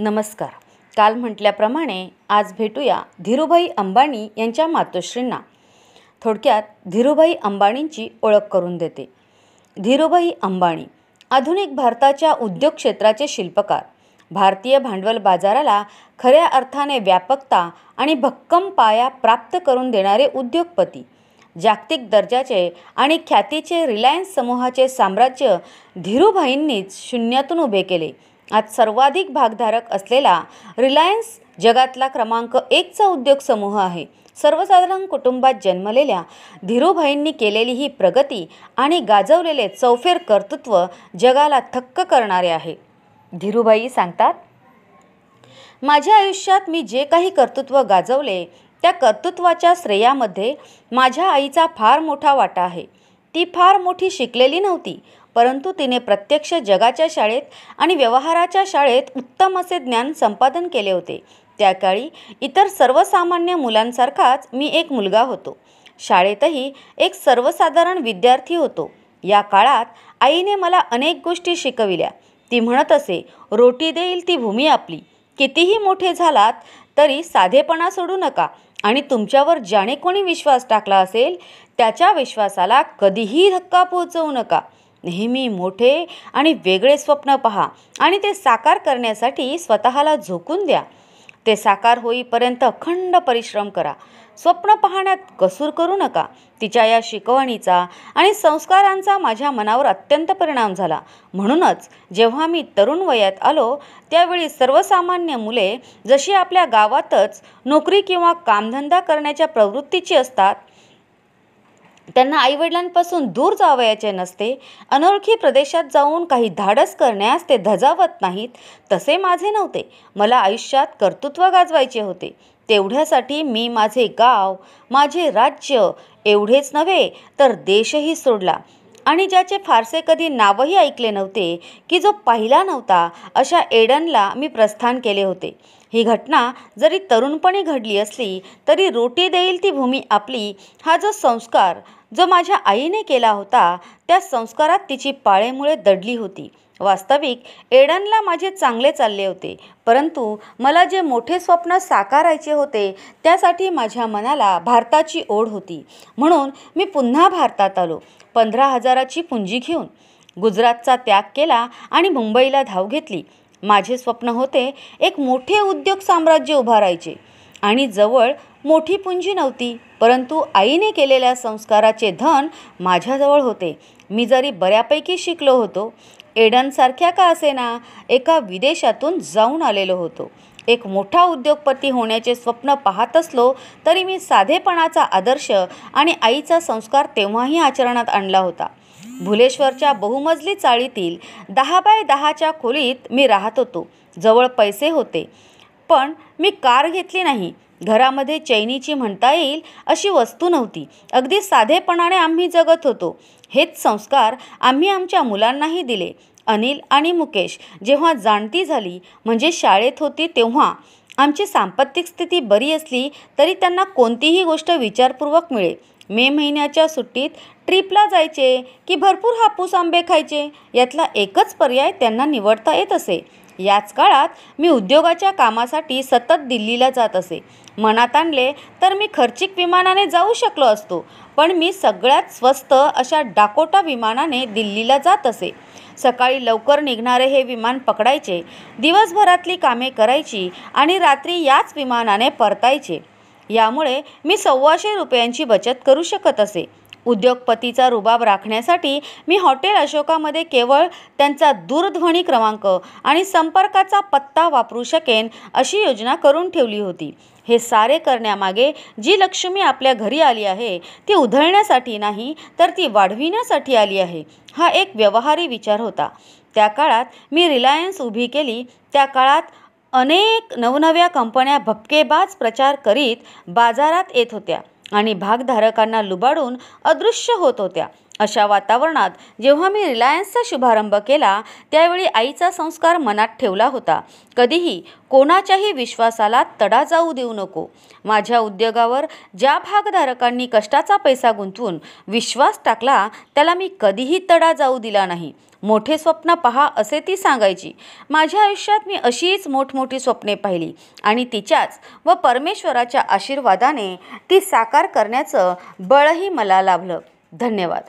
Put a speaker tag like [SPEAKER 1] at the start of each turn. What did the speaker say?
[SPEAKER 1] नमस्कार काल म्हटल्याप्रमाणे आज भेटूया धीरूभाई अंबानी यांच्या मातोश्रींना थोडक्यात धीरूभाई अंबाणींची ओळख करून देते धीरूभाई अंबाणी आधुनिक भारताच्या उद्योग क्षेत्राचे शिल्पकार भारतीय भांडवल बाजाराला खऱ्या अर्थाने व्यापकता आणि भक्कम पाया प्राप्त करून देणारे उद्योगपती जागतिक दर्जाचे आणि ख्यातीचे रिलायन्स समूहाचे साम्राज्य धीरूभाईंनीच शून्यातून उभे केले आज सर्वाधिक भागधारक असलेला रिलायन्स जगातला क्रमांक एकचा उद्योग समूह आहे सर्वसाधारण कुटुंबात जन्मलेल्या धीरूभाईंनी केलेली ही प्रगती आणि गाजवलेले चौफेर कर्तृत्व जगाला थक्क करणारे आहे धीरूभाई सांगतात माझ्या आयुष्यात मी जे काही कर्तृत्व गाजवले त्या कर्तृत्वाच्या श्रेयामध्ये माझ्या आईचा फार मोठा वाटा आहे ती फार मोठी शिकलेली नव्हती परंतु तिने प्रत्यक्ष जगाच्या शाळेत आणि व्यवहाराच्या शाळेत उत्तम असे ज्ञान संपादन केले होते त्या काळी इतर सर्वसामान्य मुलांसारखाच मी एक मुलगा होतो शाळेतही एक सर्वसाधारण विद्यार्थी होतो या काळात आईने मला अनेक गोष्टी शिकविल्या ती म्हणत असे रोटी देईल ती भूमी आपली कितीही मोठे झालात तरी साधेपणा सोडू नका आणि तुमच्यावर ज्याने कोणी विश्वास टाकला असेल त्याच्या विश्वासाला कधीही धक्का पोहोचवू नका नेहमी मोठे आणि वेगळे स्वप्न पहा आणि ते साकार करण्यासाठी स्वतःला झोकून द्या ते साकार होईपर्यंत अखंड परिश्रम करा स्वप्न पाहण्यात कसूर करू नका तिच्या या शिकवणीचा आणि संस्कारांचा माझ्या मनावर अत्यंत परिणाम झाला म्हणूनच जेव्हा मी तरुण वयात आलो त्यावेळी सर्वसामान्य मुले जशी आपल्या गावातच नोकरी किंवा कामधंदा करण्याच्या प्रवृत्तीची असतात त्यांना आईवडिलांपासून दूर जावयाचे नसते अनोळखी प्रदेशात जाऊन काही धाडस करण्यास ते धजावत नाहीत तसे माझे नव्हते मला आयुष्यात कर्तृत्व गाजवायचे होते तेवढ्यासाठी मी माझे गाव माझे राज्य एवढेच नव्हे तर देशही सोडला आणि ज्याचे फारसे कधी नावही ऐकले नव्हते की जो पाहिला नव्हता अशा एडनला मी प्रस्थान केले होते ही घटना जरी तरुणपणी घडली असली तरी रोटी देईल ती भूमी आपली हा जो संस्कार जो माझ्या आईने केला होता त्या संस्कारात तिची पाळेमुळे दडली होती वास्तविक एडनला माझे चांगले चालले होते परंतु मला जे मोठे स्वप्न साकारायचे होते त्यासाठी माझ्या मनाला भारताची ओढ होती म्हणून मी पुन्हा भारतात आलो पंधरा हजाराची पुंजी घेऊन गुजरातचा त्याग केला आणि मुंबईला धाव घेतली माझे स्वप्न होते एक मोठे उद्योग साम्राज्य उभारायचे आणि जवळ मोठी पुंजी नव्हती परंतु आईने केलेल्या संस्काराचे धन माझ्याजवळ होते मी जरी बऱ्यापैकी शिकलो होतो एडनसारख्या का असेना एका विदेशातून जाऊन आलेलो होतो एक मोठा उद्योगपती होण्याचे स्वप्न पाहत असलो तरी मी साधेपणाचा आदर्श आणि आईचा संस्कार तेव्हाही आचरणात आणला होता भुलेश्वरच्या बहुमजली चाळीतील दहा बाय दहाच्या खोलीत मी राहत होतो जवळ पैसे होते पण मी कार घेतली नाही घरामध्ये चैनीची म्हणता येईल अशी वस्तू नव्हती अगदी साधेपणाने आम्ही जगत होतो हेच संस्कार आम्ही आमच्या मुलांनाही दिले अनिल आणि मुकेश जेव्हा जाणती झाली म्हणजे शाळेत होती तेव्हा आमची सांपत्तिक स्थिती बरी असली तरी त्यांना कोणतीही गोष्ट विचारपूर्वक मिळे मे महिन्याच्या सुट्टीत ट्रीपला जायचे की भरपूर हापूस आंबे खायचे यातला एकच पर्याय त्यांना निवडता येत असे याच काळात मी उद्योगाच्या कामासाठी सतत दिल्लीला जात असे मनात आणले तर मी खर्चिक विमानाने जाऊ शकलो असतो पण मी सगळ्यात स्वस्त अशा डाकोटा विमानाने दिल्लीला जात असे सकाळी लवकर निघणारे हे विमान पकडायचे दिवसभरातली कामे करायची आणि रात्री याच विमानाने परतायचे यामुळे मी सव्वाशे रुपयांची बचत करू शकत असे उद्योगपतीचा रुबाब राखण्यासाठी मी हॉटेल अशोकामध्ये केवळ त्यांचा दूरध्वनी क्रमांक आणि संपर्काचा पत्ता वापरू शकेन अशी योजना करून ठेवली होती हे सारे करण्यामागे जी लक्ष्मी आपल्या घरी आली आहे ती उधळण्यासाठी नाही तर ती वाढविण्यासाठी आली आहे हा एक व्यवहारी विचार होता त्या काळात मी रिलायन्स उभी केली त्या काळात अनेक नवनव्या कंपन्या भपकेबाज प्रचार करीत बाजारात येत होत्या आणि भागधारकांना लुबाडून अदृश्य होत होत्या अशा वातावरणात जेव्हा मी रिलायन्सचा शुभारंभ केला त्यावेळी आईचा संस्कार मनात ठेवला होता कधीही कोणाच्याही विश्वासाला तडा जाऊ देऊ नको माझ्या उद्योगावर ज्या भागधारकांनी कष्टाचा पैसा गुंतवून विश्वास टाकला त्याला मी कधीही तडा जाऊ दिला नाही मोठे स्वप्न पहा असे ती सांगायची माझ्या आयुष्यात मी अशीच मोठमोठी स्वप्ने पाहिली आणि तिच्याच व परमेश्वराच्या आशीर्वादाने ती साकार करण्याचं बळही मला लाभलं धन्यवाद